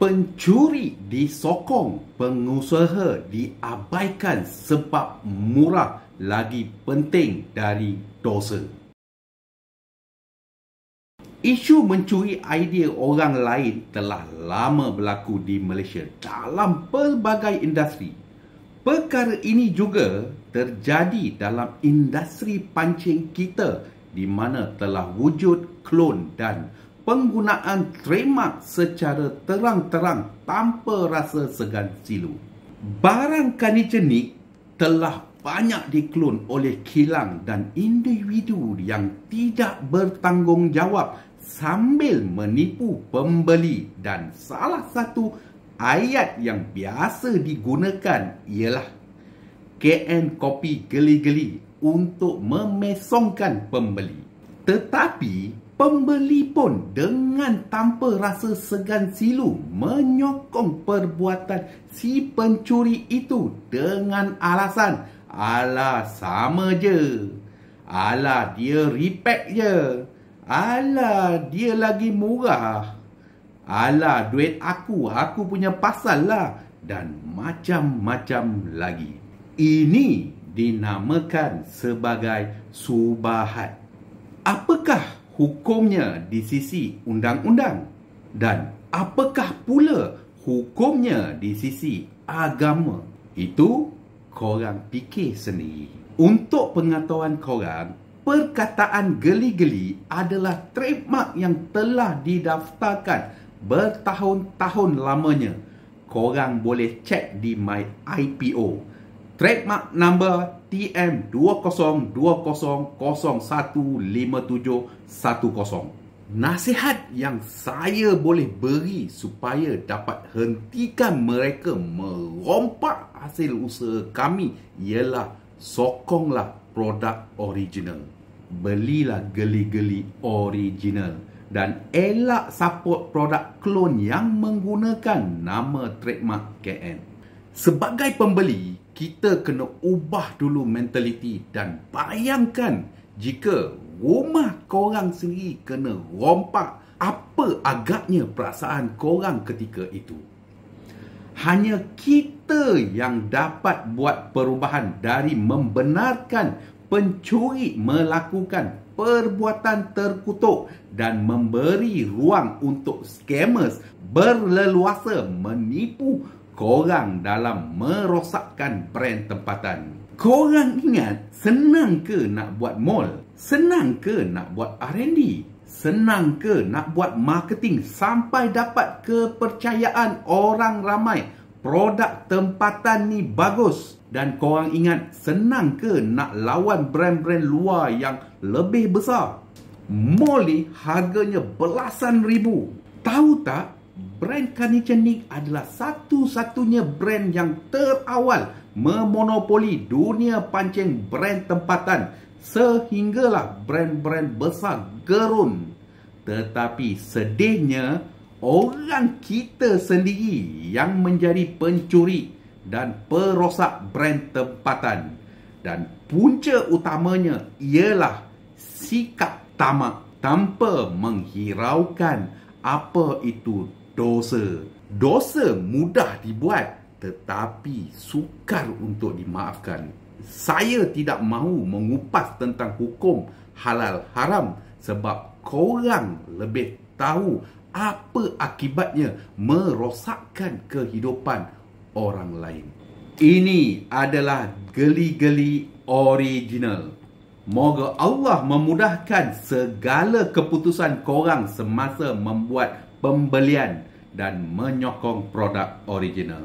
pencuri disokong, pengusaha diabaikan sebab murah lagi penting dari dosa. Isu mencuri idea orang lain telah lama berlaku di Malaysia dalam pelbagai industri. Perkara ini juga terjadi dalam industri pancing kita di mana telah wujud klon dan penggunaan trademark secara terang-terang tanpa rasa segan silu. Barang kanigenik telah banyak diklon oleh kilang dan individu yang tidak bertanggungjawab sambil menipu pembeli dan salah satu ayat yang biasa digunakan ialah KN kopi geli-geli untuk memesongkan pembeli. Tetapi pembeli pun dengan tanpa rasa segan silu menyokong perbuatan si pencuri itu dengan alasan ala sama je. Ala dia repack je. Ala dia lagi murah. Ala duit aku, aku punya pasal lah. Dan macam-macam lagi. Ini dinamakan sebagai subahat. Apakah hukumnya di sisi undang-undang dan apakah pula hukumnya di sisi agama? Itu korang fikir sendiri. Untuk pengetahuan korang, perkataan geli-geli adalah trademark yang telah didaftarkan bertahun-tahun lamanya. Korang boleh cek di my IPO trademark number TM2020015710. Nasihat yang saya boleh beri supaya dapat hentikan mereka merompak hasil usaha kami ialah sokonglah produk original. Belilah geli-geli original dan elak support produk klon yang menggunakan nama trademark KN. Sebagai pembeli, kita kena ubah dulu mentaliti dan bayangkan jika rumah korang sendiri kena rompak, apa agaknya perasaan korang ketika itu? Hanya kita yang dapat buat perubahan dari membenarkan pencuri melakukan perbuatan terkutuk dan memberi ruang untuk scammers berleluasa menipu korang dalam merosakkan brand tempatan. Korang ingat senang ke nak buat mall? Senang ke nak buat R&D? Senang ke nak buat marketing sampai dapat kepercayaan orang ramai? Produk tempatan ni bagus dan korang ingat senang ke nak lawan brand-brand luar yang lebih besar? Mall ni harganya belasan ribu. Tahu tak brand Carnigenic adalah satu-satunya brand yang terawal memonopoli dunia pancing brand tempatan sehinggalah brand-brand besar gerun. Tetapi sedihnya, orang kita sendiri yang menjadi pencuri dan perosak brand tempatan. Dan punca utamanya ialah sikap tamak tanpa menghiraukan apa itu dosa. Dosa mudah dibuat tetapi sukar untuk dimaafkan. Saya tidak mahu mengupas tentang hukum halal haram sebab korang lebih tahu apa akibatnya merosakkan kehidupan orang lain. Ini adalah geli-geli original. Moga Allah memudahkan segala keputusan korang semasa membuat pembelian dan menyokong produk original.